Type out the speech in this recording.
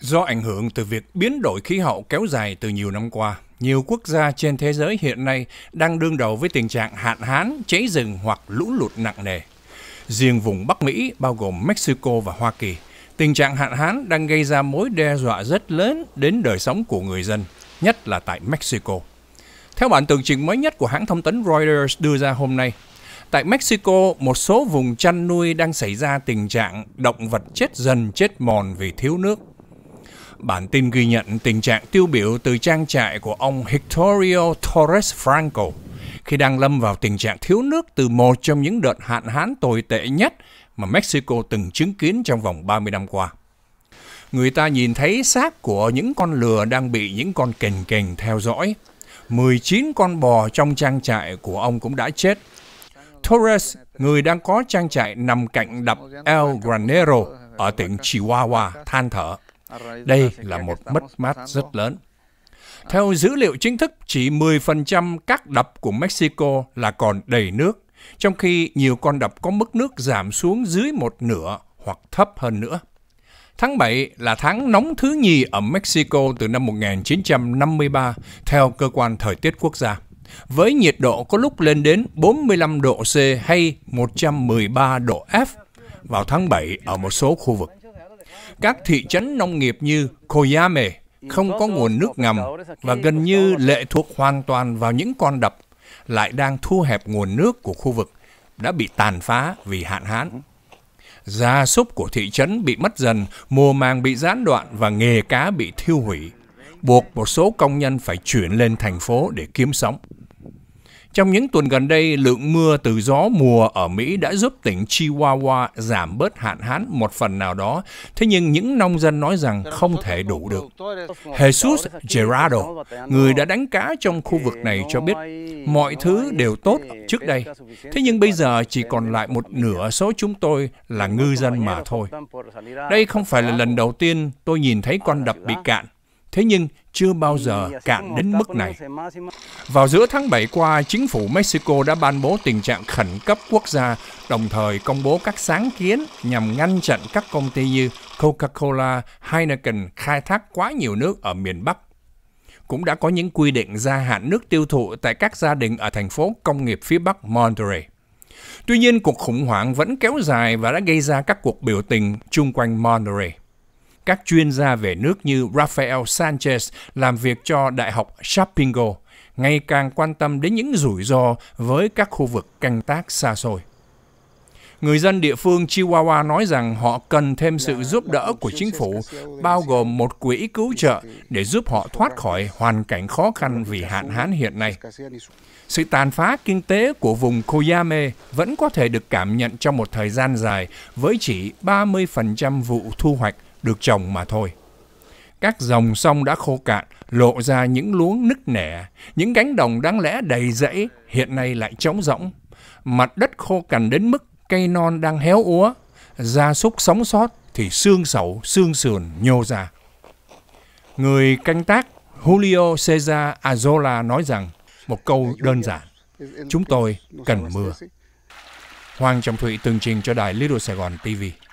Do ảnh hưởng từ việc biến đổi khí hậu kéo dài từ nhiều năm qua, nhiều quốc gia trên thế giới hiện nay đang đương đầu với tình trạng hạn hán, cháy rừng hoặc lũ lụt nặng nề. Riêng vùng Bắc Mỹ, bao gồm Mexico và Hoa Kỳ, tình trạng hạn hán đang gây ra mối đe dọa rất lớn đến đời sống của người dân, nhất là tại Mexico. Theo bản tường trình mới nhất của hãng thông tấn Reuters đưa ra hôm nay, tại Mexico, một số vùng chăn nuôi đang xảy ra tình trạng động vật chết dần chết mòn vì thiếu nước. Bản tin ghi nhận tình trạng tiêu biểu từ trang trại của ông Victorio Torres Franco khi đang lâm vào tình trạng thiếu nước từ một trong những đợt hạn hán tồi tệ nhất mà Mexico từng chứng kiến trong vòng 30 năm qua. Người ta nhìn thấy xác của những con lừa đang bị những con kềnh kềnh theo dõi. 19 con bò trong trang trại của ông cũng đã chết. Torres, người đang có trang trại nằm cạnh đập El Granero ở tỉnh Chihuahua, than thở. Đây là một mất mát rất lớn. Theo dữ liệu chính thức, chỉ 10% các đập của Mexico là còn đầy nước, trong khi nhiều con đập có mức nước giảm xuống dưới một nửa hoặc thấp hơn nữa. Tháng 7 là tháng nóng thứ nhì ở Mexico từ năm 1953 theo cơ quan thời tiết quốc gia, với nhiệt độ có lúc lên đến 45 độ C hay 113 độ F vào tháng 7 ở một số khu vực. Các thị trấn nông nghiệp như Koyame không có nguồn nước ngầm và gần như lệ thuộc hoàn toàn vào những con đập lại đang thu hẹp nguồn nước của khu vực đã bị tàn phá vì hạn hán. Gia súc của thị trấn bị mất dần, mùa màng bị gián đoạn và nghề cá bị thiêu hủy, buộc một số công nhân phải chuyển lên thành phố để kiếm sống. Trong những tuần gần đây, lượng mưa từ gió mùa ở Mỹ đã giúp tỉnh Chihuahua giảm bớt hạn hán một phần nào đó, thế nhưng những nông dân nói rằng không thể đủ được. Jesus Gerardo, người đã đánh cá trong khu vực này cho biết, mọi thứ đều tốt trước đây, thế nhưng bây giờ chỉ còn lại một nửa số chúng tôi là ngư dân mà thôi. Đây không phải là lần đầu tiên tôi nhìn thấy con đập bị cạn, thế nhưng chưa bao giờ cạn đến mức này. Vào giữa tháng 7 qua, chính phủ Mexico đã ban bố tình trạng khẩn cấp quốc gia, đồng thời công bố các sáng kiến nhằm ngăn chặn các công ty như Coca-Cola, Heineken khai thác quá nhiều nước ở miền Bắc. Cũng đã có những quy định gia hạn nước tiêu thụ tại các gia đình ở thành phố công nghiệp phía Bắc Monterrey. Tuy nhiên, cuộc khủng hoảng vẫn kéo dài và đã gây ra các cuộc biểu tình chung quanh Monterrey các chuyên gia về nước như Rafael Sanchez làm việc cho Đại học Shapingo, ngày càng quan tâm đến những rủi ro với các khu vực canh tác xa xôi. Người dân địa phương Chihuahua nói rằng họ cần thêm sự giúp đỡ của chính phủ, bao gồm một quỹ cứu trợ để giúp họ thoát khỏi hoàn cảnh khó khăn vì hạn hán hiện nay. Sự tàn phá kinh tế của vùng Koyame vẫn có thể được cảm nhận trong một thời gian dài với chỉ 30% vụ thu hoạch được trồng mà thôi. Các dòng sông đã khô cạn, lộ ra những luống nứt nẻ, những cánh đồng đáng lẽ đầy rẫy hiện nay lại trống rỗng. Mặt đất khô cằn đến mức cây non đang héo úa, gia súc sống sót thì xương sẩu, xương sườn nhô ra. Người canh tác Julio Cesar Azola nói rằng một câu đơn giản, chúng tôi cần mưa. Hoàng Trọng Thụy tường trình cho đài Little Sài Gòn TV.